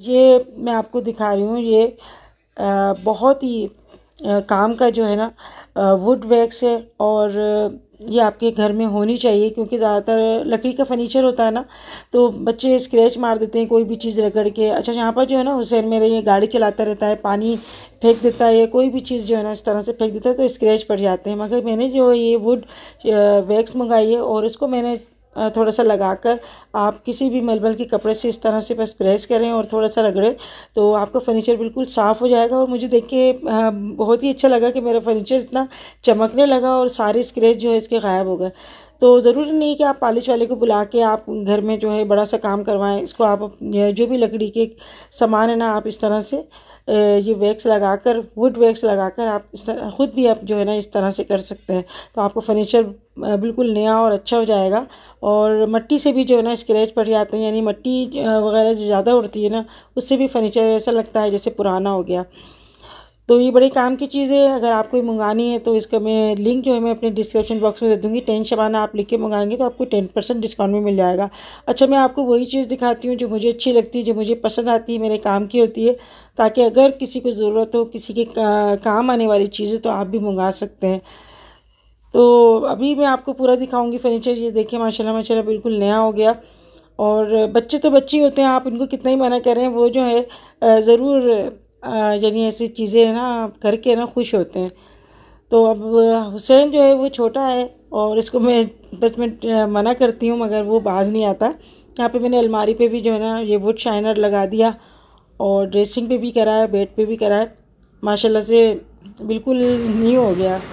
ये मैं आपको दिखा रही हूँ ये आ, बहुत ही आ, काम का जो है ना वुड वैक्स है और ये आपके घर में होनी चाहिए क्योंकि ज़्यादातर लकड़ी का फर्नीचर होता है ना तो बच्चे स्क्रैच मार देते हैं कोई भी चीज़ रगड़ के अच्छा यहाँ पर जो है ना हुसैन मेरे ये गाड़ी चलाता रहता है पानी फेंक देता है या कोई भी चीज़ जो है ना इस तरह से फेंक देता है तो स्क्रैच पड़ जाते हैं मगर मैंने जो ये वुड वैक्स मंगाई है और इसको मैंने थोड़ा सा लगाकर आप किसी भी मलबल के कपड़े से इस तरह से बस प्रेस करें और थोड़ा सा रगड़ें तो आपका फर्नीचर बिल्कुल साफ़ हो जाएगा और मुझे देख के बहुत ही अच्छा लगा कि मेरा फर्नीचर इतना चमकने लगा और सारे स्क्रेच जो है इसके गायब हो गए तो ज़रूरी नहीं कि आप पालिश वाले को बुला के आप घर में जो है बड़ा सा काम करवाएं इसको आप जो भी लकड़ी के सामान है ना आप इस तरह से ये वैक्स लगाकर वुड वैक्स लगाकर आप इस तरह ख़ुद भी आप जो है ना इस तरह से कर सकते हैं तो आपको फर्नीचर बिल्कुल नया और अच्छा हो जाएगा और मट्टी से भी जो है ना स्क्रैच पड़ जाते हैं यानी मट्टी वगैरह जो ज़्यादा उड़ती है ना उससे भी फर्नीचर ऐसा लगता है जैसे पुराना हो गया तो ये बड़े काम की चीज़ है अगर आपको मंगानी है तो इसका मैं लिंक जो है मैं अपने डिस्क्रिप्शन बॉक्स में दे दूँगी टेन शबाना आप लिख के मंगाएंगे तो आपको टेन परसेंट डिस्काउंट में मिल जाएगा अच्छा मैं आपको वही चीज़ दिखाती हूँ जो मुझे अच्छी लगती है जो मुझे पसंद आती है मेरे काम की होती है ताकि अगर किसी को ज़रूरत हो किसी के काम आने वाली चीज़ें तो आप भी मंगा सकते हैं तो अभी मैं आपको पूरा दिखाऊँगी फर्नीचर ये देखिए माशा माशा बिल्कुल नया हो गया और बच्चे तो बच्चे होते हैं आप इनको कितना ही मना करें वो जो है ज़रूर यानी ऐसी चीज़ें ना करके ना खुश होते हैं तो अब हुसैन जो है वो छोटा है और इसको मैं बस मैं मना करती हूँ मगर वो बाज नहीं आता यहाँ पे मैंने अलमारी पे भी जो है ना ये वुड शाइनर लगा दिया और ड्रेसिंग पे भी कराया बेड पे भी कराया माशाल्लाह से बिल्कुल न्यू हो गया